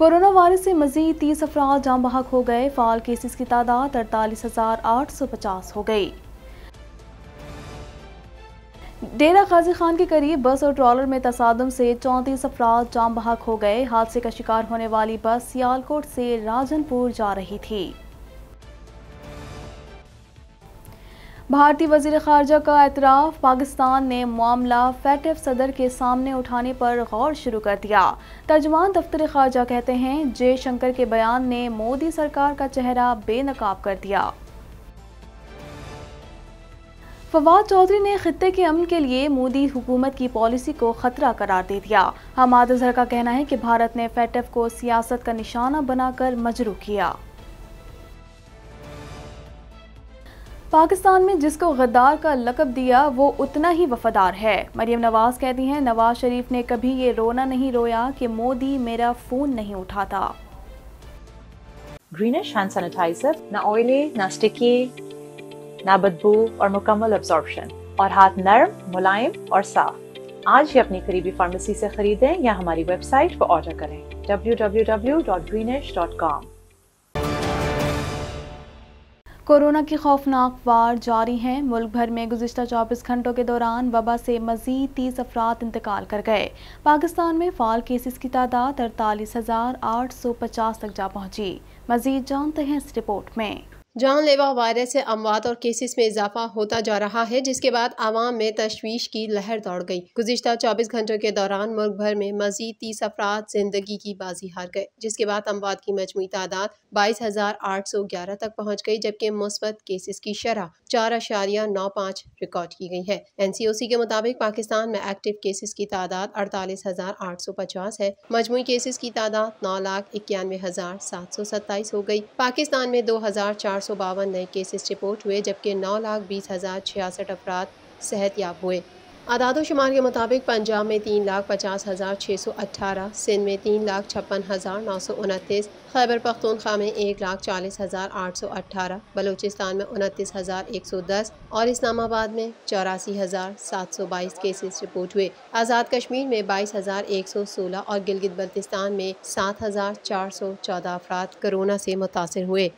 corona virus से मजीद तीस अफराद जाम बहक हो गए फाल केसेस की तादाद अड़तालीस हज़ार आठ सौ पचास हो गई डेरा गाजी खान के करीब बस और ट्रॉलर में तसादम से चौंतीस अफराद जाम बहक हो गए हादसे का शिकार होने वाली बस सियालकोट से राजनपुर जा रही थी भारतीय वजीर खारजा का एतराफ़ पाकिस्तान ने मामला फैटफ सदर के सामने उठाने पर गौर शुरू कर दिया तर्जमान दफ्तर खारजा कहते हैं जय शंकर के बयान ने मोदी सरकार का चेहरा बेनकाब कर दिया फवाद चौधरी ने खत्े के अमन के लिए मोदी हुकूमत की पॉलिसी को ख़तरा करार दे दिया हमाद अजहर का कहना है कि भारत ने फैटफ को सियासत का निशाना बनाकर मजरू किया पाकिस्तान में जिसको गद्दार का लकब दिया वो उतना ही वफादार है मरियम नवाज़ कहती हैं नवाज शरीफ ने कभी ये रोना नहीं रोया कि मोदी मेरा फ़ोन नहीं उठाता ग्रीनिश हैंड सैनिटाइजर ना ऑयली ना स्टिकी ना बदबू और मुकम्मल अब्जॉर्बशन और हाथ नर्म मुलायम और साफ आज ही अपनी करीबी फार्मेसी से खरीदें या हमारी वेबसाइट पर ऑर्डर करें www.greenish.com कोरोना की खौफनाक वार जारी है मुल्क भर में गुजशत 24 घंटों के दौरान वबा से मजीद तीस अफराद इंतकाल कर गए पाकिस्तान में फाल केसेस की तादाद अड़तालीस हज़ार आठ सौ पचास तक जा पहुंची मजीद जानते हैं इस रिपोर्ट में जानलेवा वायरस से अमवात और केसेस में इजाफा होता जा रहा है जिसके बाद आवाम में तशवीश की लहर दौड़ गई गुजशत चौबीस घंटों के दौरान मुल्क भर में मजीद तीस अफराद जिंदगी की बाजी हार गए जिसके बाद अमवात की मजमू तादाद बाईस हजार आठ सौ ग्यारह तक पहुँच गई जबकि मुस्बत केसेस की शरह चार अशारिया नौ पाँच रिकॉर्ड की गई है एन सी ओ सी के मुताबिक पाकिस्तान में एक्टिव केसेस की तादाद अड़तालीस हजार आठ सौ पचास है मजमू केसेस की तादाद नौ लाख इक्यानवे हजार सात सौ सत्ताईस हो गई पाकिस्तान में दो हजार चार सौ सौ बावन नए केसेस रिपोर्ट हुए जबकि नौ लाख बीस हज़ार छियासठ अफराद याब हुए आदाद शुमार के मुताबिक पंजाब में तीन लाख पचास हज़ार छः सौ अट्ठारह सिंध में तीन लाख छप्पन हज़ार नौ सौ उनतीस खैबर पख्तनख्वा में एक लाख चालीस हज़ार आठ सौ अट्ठारह बलूचिस्तान में उनतीस हज़ार एक सौ दस और इस्लामाबाद में चौरासी हज़ार सात सौ बाईस केसेस रिपोर्ट हुए आज़ाद कश्मीर में बाईस हज़ार एक सौ सोलह और गिलगित बल्तिस्तान में सात हज़ार चार सौ चौदह अफराद कोरोना से मुतासर हुए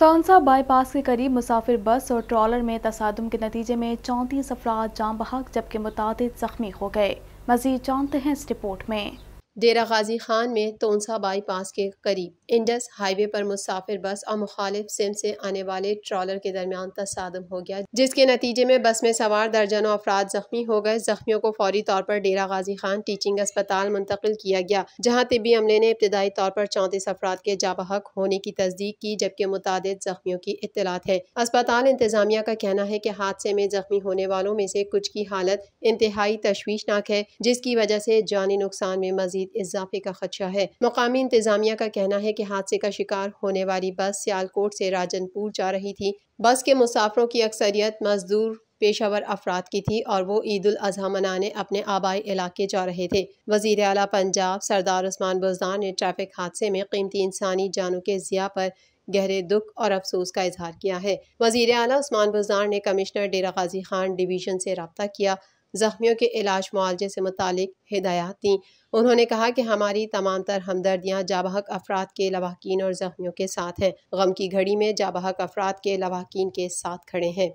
तानसा बाईपास के करीब मुसाफिर बस और ट्रॉलर में तसादम के नतीजे में चौंतीस अफराद जाम बहाक जबकि मुताद जख्मी हो गए मजीद जानते हैं इस रिपोर्ट में डेरा गाजी खान में तोनसा बाईपास के करीब इंडस हाईवे पर मुसाफिर बस और मुखालिफ सिम से आने वाले ट्रॉलर के दरमियान तसादम हो गया जिसके नतीजे में बस में सवार दर्जनों अफराद जख्मी हो गए जख्मियों को फौरी तौर पर डेरा गाजी खान टीचिंग अस्पताल मुंतकिल किया गया जहाँ तिबी अमले ने इब्तदाई तौर पर चौंतीस अफराद के जाबहक होने की तस्दीक की जबकि मुताद जख्मियों की इतलात है अस्पताल इंतजामिया का कहना है की हादसे में जख्मी होने वालों में से कुछ की हालत इंतहाई तशवीशनाक है जिसकी वजह से जानी नुकसान में मजीद मजीद इजाफे का खदशा है मकामी इंतजामिया का कहना है की हादसे का शिकार होने वाली बस सियालकोट से राजनपुर जा रही थी बस के मुसाफरों की अक्सरियत मजदूर पेशावर अफराद की थी और वो ईद उल अजहा मनाने अपने आबाई इलाके जा रहे थे वजीर अला पंजाब सरदार उस्मान बुजदान ने ट्रैफिक हादसे में कीमती इंसानी जानों के जिया पर गहरे दुख और अफसोस का इजहार किया है वजीर अला उस्मान बुजदान ने कमिश्नर डेरा गाजी खान डिवीजन से रबता किया ज़ख्मियों के इलाज मुआवजे से मुतक हिदायत दी उन्होंने कहा कि हमारी तमाम तर हमदर्दियाँ जाबहक अफराद के लवाकिन और ज़ख्मियों के साथ हैं गम की घड़ी में जाबहक अफराद के लवाकिन के साथ खड़े हैं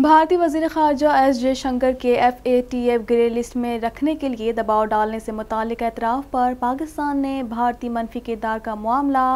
भारतीय वजीर खारजा एस जयशंकर के F A T F grey list में रखने के लिए दबाव डालने से मुतल एतराफ़ पर पाकिस्तान ने भारतीय मनफी किरदार का मामला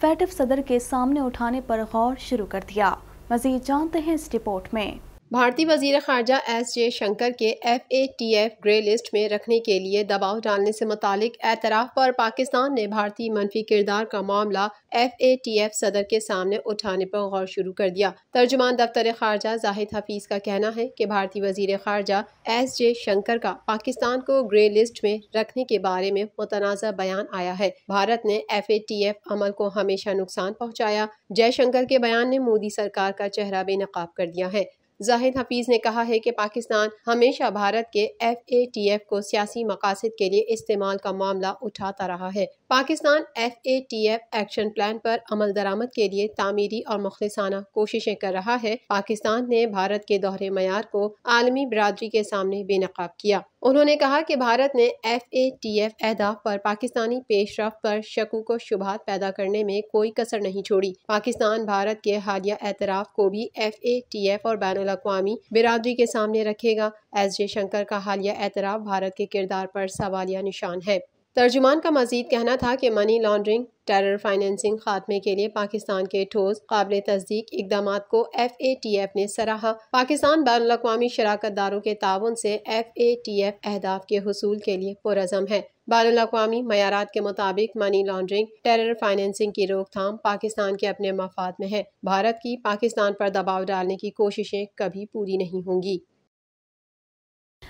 फैटफ सदर के सामने उठाने पर गौर शुरू कर दिया मजीद जानते हैं इस रिपोर्ट में भारतीय वजीर खारजा एस जे शंकर के F A T F grey list में रखने के लिए दबाव डालने से मुतालिक एतराफ़ पर पाकिस्तान ने भारतीय मनफी किरदार का मामला एफ ए टी एफ सदर के सामने उठाने पर गौर शुरू कर दिया तर्जुमान दफ्तर खारजा जाहिद हफीज़ का कहना है कि भारतीय वजीर खारजा एस जे शंकर का पाकिस्तान को ग्रे लिस्ट में रखने के बारे में मुतनाज़ बयान आया है भारत ने एफ ए टी एफ अमल को हमेशा नुकसान पहुँचाया जयशंकर के बयान ने मोदी सरकार का चेहरा बेनकाब कर दिया है जाहिद हफीज ने कहा है कि पाकिस्तान हमेशा भारत के एफ ए टी एफ को सियासी मकासद के लिए इस्तेमाल का मामला उठाता रहा है Pakistan F A T F action plan पर अमल दरामद के लिए तामीरी और मुखलसाना कोशिशें कर रहा है पाकिस्तान ने भारत के दोहरे मैार को आलमी बरदरी के सामने बेनकाब किया उन्होंने कहा कि भारत ने एफ ए टी एफ अहदाफ पर पाकिस्तानी पेशरफ पर शकू को शुभात पैदा करने में कोई कसर नहीं छोड़ी पाकिस्तान भारत के हालिया एतराफ़ को भी एफ ए टी एफ और बैन अवी बिरादरी के सामने रखेगा एस जयशंकर का हालिया एतराफ़ भारत के किरदार पर सवालिया निशान है तर्जुमान का मजीद कहना था कि मनी लॉन्ड्रिंग टेरर फाइनेंसिंग खात्मे के लिए पाकिस्तान के ठोस काबिल तस्दीक इकदाम को एफ ए टी एफ ने सराहा पाकिस्तान बैन अवी शराकत दारों के ताउन से एफ ए टी एफ अहदाफ के हसूल के लिए पुरजम है बैन अवी मैारात के मुताबिक मनी लॉन्ड्रिंग टेरर फाइनेंसिंग की रोकथाम पाकिस्तान के अपने मफाद में है भारत की पाकिस्तान पर दबाव डालने की कोशिशें कभी पूरी नहीं होंगी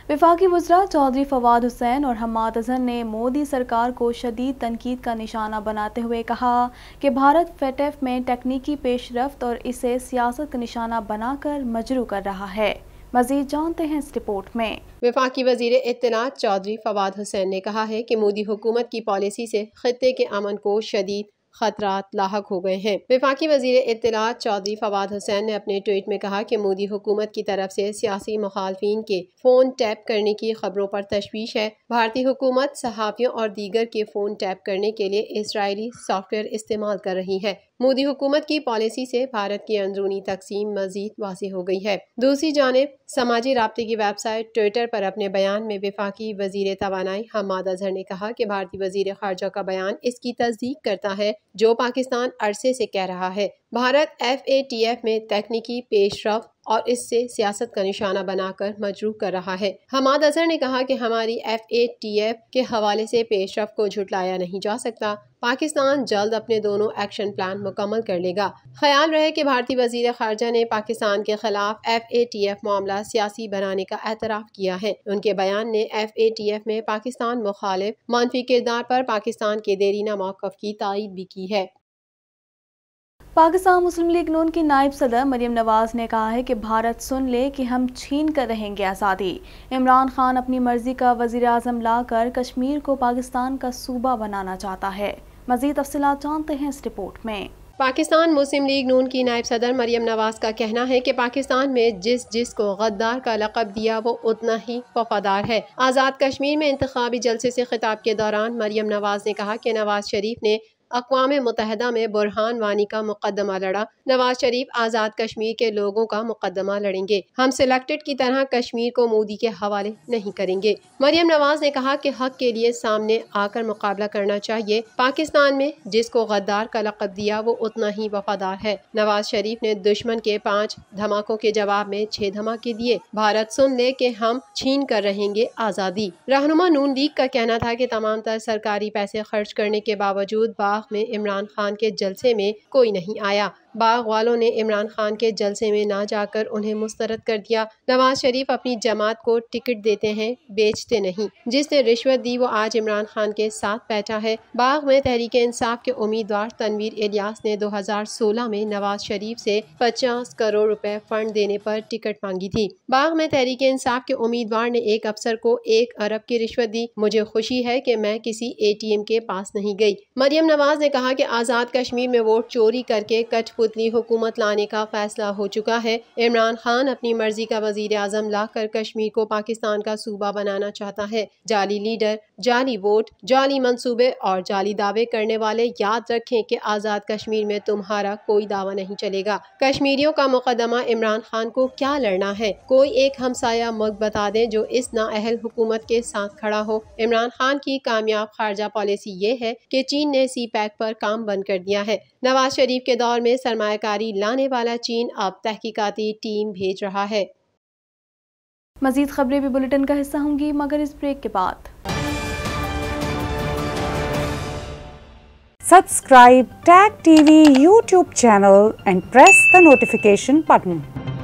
विफाक वजरा चौधरी फवाद हुसैन और हमाद अजहर ने मोदी सरकार को शदीद तनकीद का निशाना बनाते हुए कहा कि भारत फेटेफ में तकनीकी पेशरफ और इसे सियासत का निशाना बनाकर मजरू कर रहा है मजीद जानते हैं इस रिपोर्ट में विफाकी वजीर इतना चौधरी फवाद हुसैन ने कहा है कि मोदी हुकूमत की पॉलिसी से खत्े के अमन को शदीद खतरा लाक हो गए हैं विफाकी वजीर इतला चौधरी फवाद हुसैन ने अपने ट्वीट में कहा कि मोदी हुकूमत की तरफ से सियासी मुखालफी के फ़ोन टैप करने की खबरों पर तशवीश है भारतीय हुकूमत सहाफ़ियों और दीगर के फ़ोन टैप करने के लिए इसराइली सॉफ्टवेयर इस्तेमाल कर रही है मोदी हुकूमत की पॉलिसी से भारत की अंदरूनी तकसीम मजीद वासी हो गई है दूसरी जानब समाजी रबते की वेबसाइट ट्विटर पर अपने बयान में विफाकी वजीर तोानाई हमाद अजहर ने कहा कि भारतीय वजीर खारजा का बयान इसकी तस्दीक करता है जो पाकिस्तान अरसे से कह रहा है Bharat F A T F में तकनीकी पेशरफ और इससे सियासत का निशाना बनाकर मजरूह कर रहा है हमाद अजहर ने कहा कि हमारी एफ ए टी एफ के हवाले से पेशरफ को झुटलाया नहीं जा सकता पाकिस्तान जल्द अपने दोनों एक्शन प्लान मुकम्मल कर लेगा ख्याल रहे कि भारतीय वजीर खारजा ने पाकिस्तान के खिलाफ एफ ए टी एफ मामला सियासी बनाने का एतराफ़ किया है उनके बयान ने एफ ए टी एफ में पाकिस्तान मुखालिफ मनफी किरदार पर पाकिस्तान के देरीना मौक़ की तइद भी की है पाकिस्तान मुस्लिम लीग नून की नायब सदर मरियम नवाज ने कहा है कि भारत सुन ले कि हम छीन कर रहेंगे आज़ादी इमरान खान अपनी मर्जी का वजीर अजम ला कर कश्मीर को पाकिस्तान का सूबा बनाना चाहता है मजीद तफसला जानते हैं इस रिपोर्ट में पाकिस्तान मुस्लिम लीग नून की नायब सदर मरियम नवाज का कहना है कि पाकिस्तान में जिस जिस को गद्दार का लकब दिया वो उतना ही वफादार है आज़ाद कश्मीर में इंतबी जलसे से खिताब के दौरान मरियम नवाज ने कहा कि नवाज शरीफ ने अकवा मुतहदा में बुरहान वानी का मुकदमा लड़ा नवाज शरीफ आज़ाद कश्मीर के लोगों का मुकदमा लड़ेंगे हम सिलेक्टेड की तरह कश्मीर को मोदी के हवाले नहीं करेंगे मरियम नवाज ने कहा कि हक के लिए सामने आकर मुकाबला करना चाहिए पाकिस्तान में जिसको गद्दार का लकब दिया वो उतना ही वफादार है नवाज शरीफ ने दुश्मन के पाँच धमाकों के जवाब में छह धमाके दिए भारत सुन ले के हम छीन कर रहेंगे आज़ादी रहनुमा नून लीग का कहना था की तमाम तरह सरकारी पैसे खर्च करने के बावजूद बा में इमरान खान के जलसे में कोई नहीं आया बाग वालों ने इमरान खान के जलसे में ना जाकर उन्हें मुस्तरद कर दिया नवाज शरीफ अपनी जमात को टिकट देते हैं बेचते नहीं जिसने रिश्वत दी वो आज इमरान खान के साथ बैठा है बाग में तहरीक इंसाफ के उम्मीदवार तनवीर इलियास ने सोलह में नवाज शरीफ से पचास करोड़ रुपए फंड देने पर टिकट मांगी थी बाग में तहरीक इंसाफ के उम्मीदवार ने एक अफसर को एक अरब की रिश्वत दी मुझे खुशी है कि मैं किसी एटीएम के पास नहीं गई मरियम नवाज ने कहा कि आज़ाद कश्मीर में वोट चोरी करके कठपुर पुतली हुकूमत लाने का फैसला हो चुका है इमरान खान अपनी मर्जी का वजीर अजम ला कर कश्मीर को पाकिस्तान का सूबा बनाना चाहता है जाली लीडर जाली वोट जाली मनसूबे और जाली दावे करने वाले याद रखें कि आज़ाद कश्मीर में तुम्हारा कोई दावा नहीं चलेगा कश्मीरियों का मुकदमा इमरान खान को क्या लड़ना है कोई एक हमसाया मुल्क बता दें जो इस नाअहल हुकूमत के साथ खड़ा हो इमरान खान की कामयाब खारजा पॉलिसी ये है कि चीन ने सी पैक पर काम बंद कर दिया है नवाज शरीफ के दौर में सरमाकारी लाने वाला चीन अब तहकीकती टीम भेज रहा है मजीद खबरें भी बुलेटिन का हिस्सा होंगी मगर इस ब्रेक के बाद subscribe tag TV YouTube channel and press the notification button